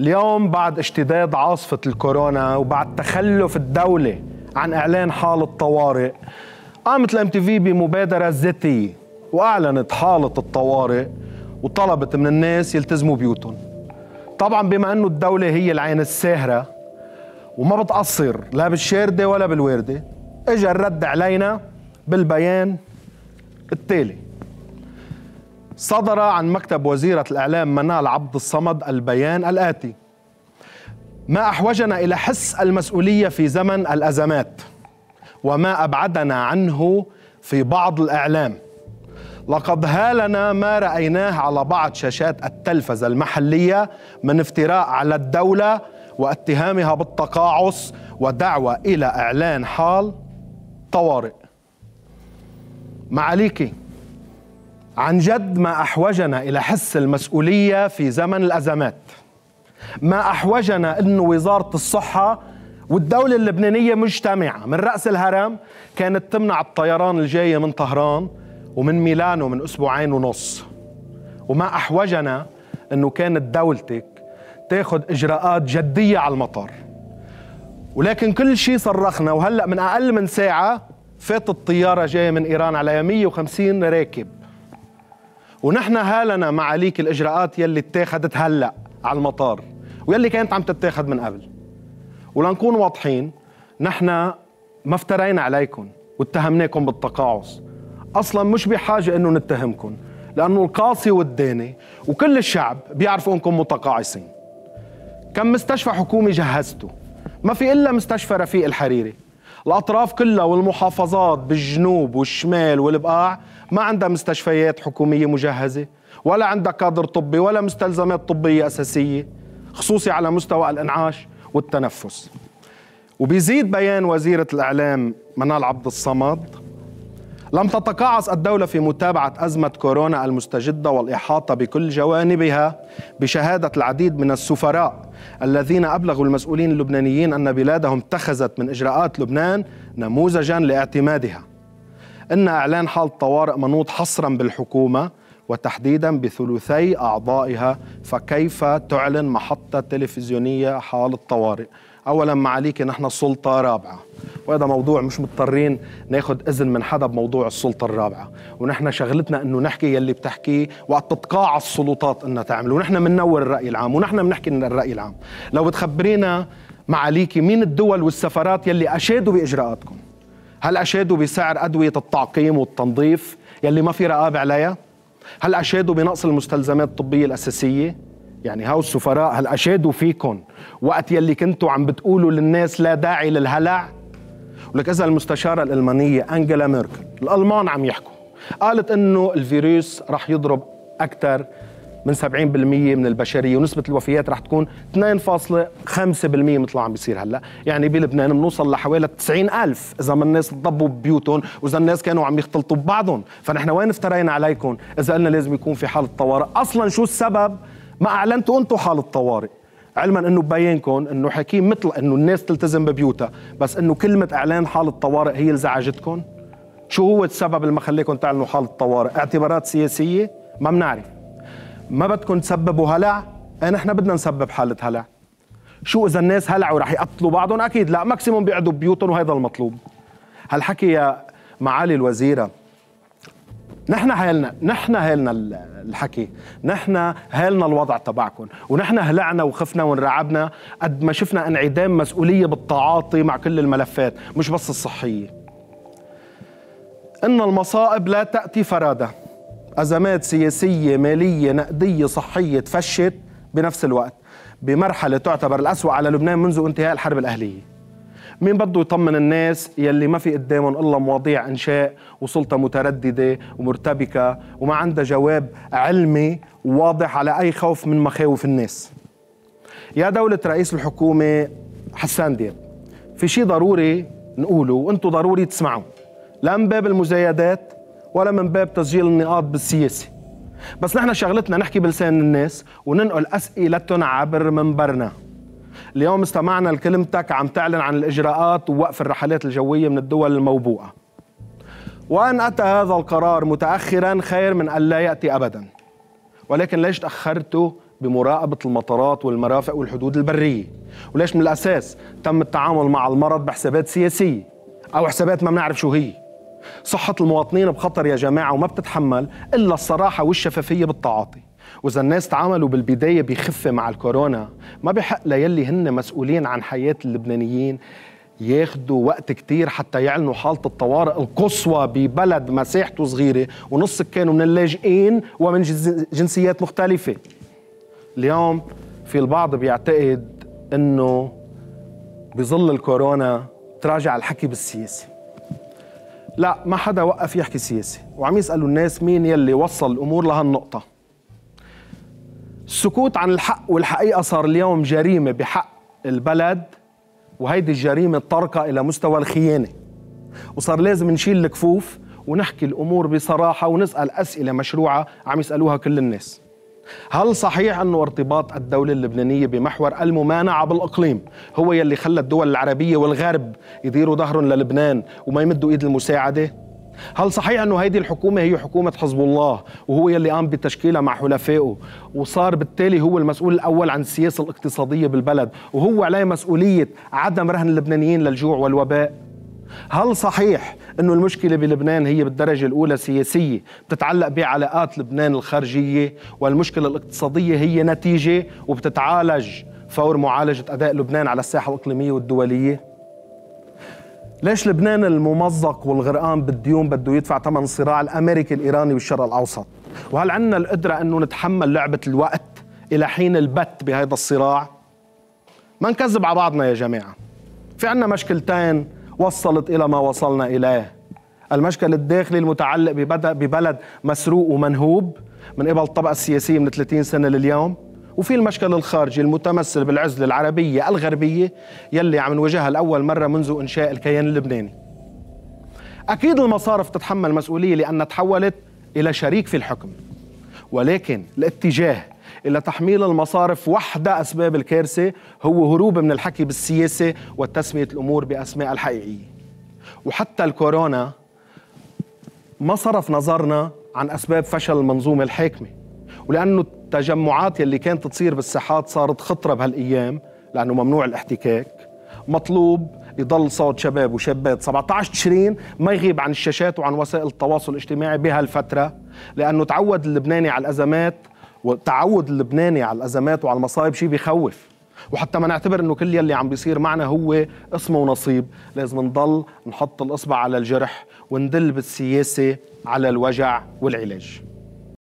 اليوم بعد اشتداد عاصفة الكورونا وبعد تخلف الدولة عن إعلان حالة طوارئ قامت الام تي في بمبادرة ذاتية وأعلنت حالة الطوارئ وطلبت من الناس يلتزموا بيوتهم طبعا بما أنه الدولة هي العين الساهرة وما بتقصر لا بالشاردة ولا بالواردة اجى الرد علينا بالبيان التالي صدر عن مكتب وزيرة الإعلام منال عبد الصمد البيان الآتي ما أحوجنا إلى حس المسؤولية في زمن الأزمات وما أبعدنا عنه في بعض الإعلام لقد هالنا ما رأيناه على بعض شاشات التلفزة المحلية من افتراء على الدولة واتهامها بالتقاعس ودعوة إلى إعلان حال طوارئ معاليكي عن جد ما احوجنا الى حس المسؤوليه في زمن الازمات ما احوجنا انه وزاره الصحه والدولة اللبنانية مجتمعة من رأس الهرم كانت تمنع الطيران الجاية من طهران ومن ميلانو من أسبوعين ونص وما أحوجنا أنه كانت دولتك تاخد إجراءات جدية على المطار ولكن كل شيء صرخنا وهلأ من أقل من ساعة فاتت الطيارة جاية من إيران على 150 راكب ونحن هالنا معاليك الاجراءات يلي اتاخذت هلا على المطار ويلي كانت عم تتاخذ من قبل ولنكون واضحين نحن ما افترينا عليكم واتهمناكم بالتقاعس اصلا مش بحاجه انه نتهمكم لانه القاصي والداني وكل الشعب بيعرفوا انكم متقاعسين كم مستشفى حكومي جهزته ما في الا مستشفى رفيق الحريري الأطراف كلها والمحافظات بالجنوب والشمال والبقاع ما عندها مستشفيات حكومية مجهزة ولا عندها كادر طبي ولا مستلزمات طبية أساسية خصوصي على مستوى الإنعاش والتنفس وبيزيد بيان وزيرة الإعلام منال عبد الصمد لم تتقاعس الدولة في متابعة أزمة كورونا المستجدة والإحاطة بكل جوانبها بشهادة العديد من السفراء الذين أبلغوا المسؤولين اللبنانيين أن بلادهم اتخذت من إجراءات لبنان نموذجا لاعتمادها إن إعلان حالة طوارئ منوط حصرا بالحكومة وتحديدا بثلثي أعضائها فكيف تعلن محطة تلفزيونية حالة طوارئ اولا معاليك نحن السلطه رابعه وهذا موضوع مش مضطرين ناخد اذن من حدا بموضوع السلطه الرابعه ونحن شغلتنا انه نحكي يلي بتحكيه وقت تتقاع السلطات انها تعمل ونحن بننور الراي العام ونحن بنحكي من الراي العام لو بتخبرينا معاليكي مين الدول والسفارات يلي اشادوا باجراءاتكم هل اشادوا بسعر ادويه التعقيم والتنظيف يلي ما في رقابه عليها هل اشادوا بنقص المستلزمات الطبيه الاساسيه يعني هاو السفراء هل أشادوا فيكم وقت يلي كنتوا عم بتقولوا للناس لا داعي للهلع ولك اذا المستشارة الألمانية أنجلا ميركل الألمان عم يحكوا قالت أنه الفيروس رح يضرب أكثر من 70% من البشريه ونسبه الوفيات رح تكون 2.5% مثل ما عم بيصير هلا يعني بلبنان بنوصل لحوالي 90 ألف إذا ما الناس ضبوا ببيوتهم وإذا الناس كانوا عم يختلطوا ببعضهم فنحن وين افترينا عليكم إذا قلنا لازم يكون في حالة طوارئ أصلا شو السبب ما اعلنتوا انتم حاله طوارئ علما انه ببينكم انه حكيم مثل انه الناس تلتزم ببيوتها بس انه كلمه اعلان حاله طوارئ هي اللي زعجتكم شو هو السبب اللي ما خليكم تعلنوا حاله الطوارئ اعتبارات سياسيه ما بنعرف ما بدكم تسببوا هلع إيه، نحن بدنا نسبب حاله هلع شو اذا الناس هلعوا رح يقتلوا بعضهم اكيد لا ماكسيموم بيقعدوا ببيوتهم وهذا المطلوب هالحكي يا معالي الوزيره نحن هالنا نحن هالنا الحكي نحن هالنا الوضع تبعكم ونحن هلعنا وخفنا ونرعبنا قد ما شفنا انعدام مسؤوليه بالتعاطي مع كل الملفات مش بس الصحيه ان المصائب لا تاتي فراده ازمات سياسيه ماليه نقديه صحيه تفشت بنفس الوقت بمرحله تعتبر الاسوا على لبنان منذ انتهاء الحرب الاهليه مين بده يطمن الناس يلي ما في قدامهم الا مواضيع انشاء وسلطه متردده ومرتبكه وما عندها جواب علمي واضح على اي خوف من مخاوف الناس يا دولة رئيس الحكومة حسان دياب في شيء ضروري نقوله وانتم ضروري تسمعوا لا من باب المزايدات ولا من باب تسجيل النقاط بالسياسة بس نحن شغلتنا نحكي بلسان الناس وننقل اسئلتهم عبر منبرنا اليوم استمعنا لكلمتك عم تعلن عن الإجراءات ووقف الرحلات الجوية من الدول الموبوءة وأن أتى هذا القرار متأخرا خير من ان لا يأتي أبدا ولكن ليش تأخرتوا بمراقبة المطارات والمرافق والحدود البرية وليش من الأساس تم التعامل مع المرض بحسابات سياسية أو حسابات ما بنعرف شو هي صحة المواطنين بخطر يا جماعة وما بتتحمل إلا الصراحة والشفافية بالتعاطي واذا الناس تعاملوا بالبدايه بخفه مع الكورونا ما بحق ليلي هن مسؤولين عن حياه اللبنانيين ياخدوا وقت كتير حتى يعلنوا حالة الطوارئ القصوى ببلد مساحته صغيرة ونص كانوا من اللاجئين ومن جنسيات مختلفة اليوم في البعض بيعتقد انه بظل الكورونا تراجع الحكي بالسياسي لا ما حدا وقف يحكي سياسي وعم يسألوا الناس مين يلي وصل الأمور لهالنقطة السكوت عن الحق والحقيقة صار اليوم جريمة بحق البلد وهيدي الجريمة الطارقة إلى مستوى الخيانة وصار لازم نشيل الكفوف ونحكي الأمور بصراحة ونسأل أسئلة مشروعة عم يسألوها كل الناس هل صحيح أنه ارتباط الدولة اللبنانية بمحور الممانعة بالإقليم هو يلي خلى الدول العربية والغرب يديروا ظهرهم للبنان وما يمدوا إيد المساعدة؟ هل صحيح انه هيدي الحكومه هي حكومه حزب الله وهو يلي قام بتشكيلها مع حلفائه وصار بالتالي هو المسؤول الاول عن السياسه الاقتصاديه بالبلد وهو عليه مسؤوليه عدم رهن اللبنانيين للجوع والوباء هل صحيح انه المشكله بلبنان هي بالدرجه الاولى سياسيه بتتعلق بعلاقات لبنان الخارجيه والمشكله الاقتصاديه هي نتيجه وبتتعالج فور معالجه اداء لبنان على الساحه الاقليميه والدوليه ليش لبنان الممزق والغرقان بالديون بده يدفع ثمن الصراع الامريكي الايراني والشرق الاوسط وهل عندنا القدره انه نتحمل لعبه الوقت الى حين البت بهذا الصراع ما نكذب على بعضنا يا جماعه في عندنا مشكلتين وصلت الى ما وصلنا اليه المشكل الداخلي المتعلق ببلد مسروق ومنهوب من قبل الطبقه السياسيه من 30 سنه لليوم وفي المشكل الخارجي المتمثل بالعزلة العربية الغربية يلي عم نواجهها لأول مرة منذ إنشاء الكيان اللبناني أكيد المصارف تتحمل مسؤولية لأنها تحولت إلى شريك في الحكم ولكن الاتجاه إلى تحميل المصارف وحدة أسباب الكارثة هو هروب من الحكي بالسياسة وتسمية الأمور بأسماء الحقيقية وحتى الكورونا ما صرف نظرنا عن أسباب فشل المنظومة الحاكمة ولانه التجمعات يلي كانت تصير بالساحات صارت خطره بهالايام لانه ممنوع الاحتكاك مطلوب يضل صوت شباب وشابات 17 تشرين ما يغيب عن الشاشات وعن وسائل التواصل الاجتماعي بهالفتره لانه تعود اللبناني على الازمات والتعود اللبناني على الازمات وعلى المصايب شيء بخوف وحتى ما نعتبر انه كل يلي عم بيصير معنا هو اسمه ونصيب لازم نضل نحط الاصبع على الجرح وندل بالسياسه على الوجع والعلاج